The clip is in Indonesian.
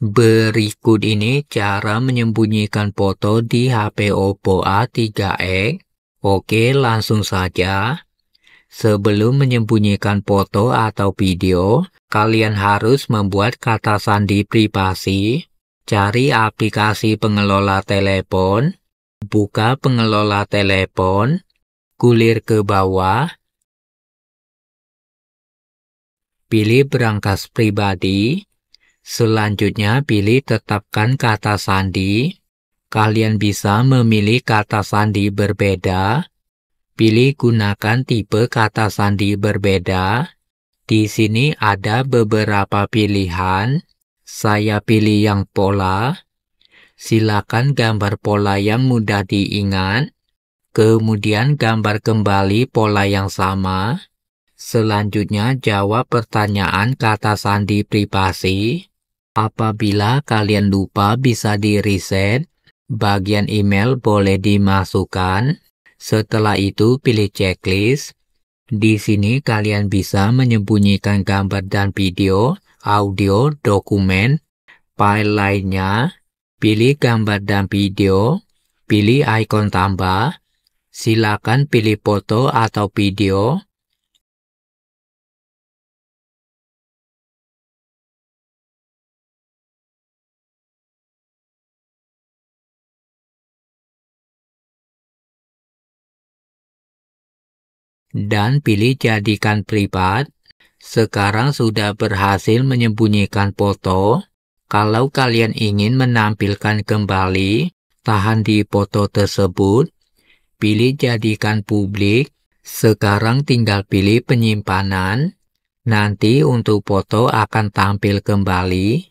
Berikut ini cara menyembunyikan foto di HP Oppo A3e. Oke, langsung saja. Sebelum menyembunyikan foto atau video, kalian harus membuat kata sandi privasi. Cari aplikasi pengelola telepon, buka pengelola telepon, gulir ke bawah, pilih berangkas pribadi, Selanjutnya pilih tetapkan kata sandi. Kalian bisa memilih kata sandi berbeda. Pilih gunakan tipe kata sandi berbeda. Di sini ada beberapa pilihan. Saya pilih yang pola. Silakan gambar pola yang mudah diingat. Kemudian gambar kembali pola yang sama. Selanjutnya jawab pertanyaan kata sandi privasi. Apabila kalian lupa bisa di reset, bagian email boleh dimasukkan. Setelah itu pilih checklist. Di sini kalian bisa menyembunyikan gambar dan video, audio, dokumen, file lainnya. Pilih gambar dan video, pilih ikon tambah, silakan pilih foto atau video, dan pilih jadikan privat. Sekarang sudah berhasil menyembunyikan foto. Kalau kalian ingin menampilkan kembali, tahan di foto tersebut. Pilih jadikan publik. Sekarang tinggal pilih penyimpanan. Nanti untuk foto akan tampil kembali.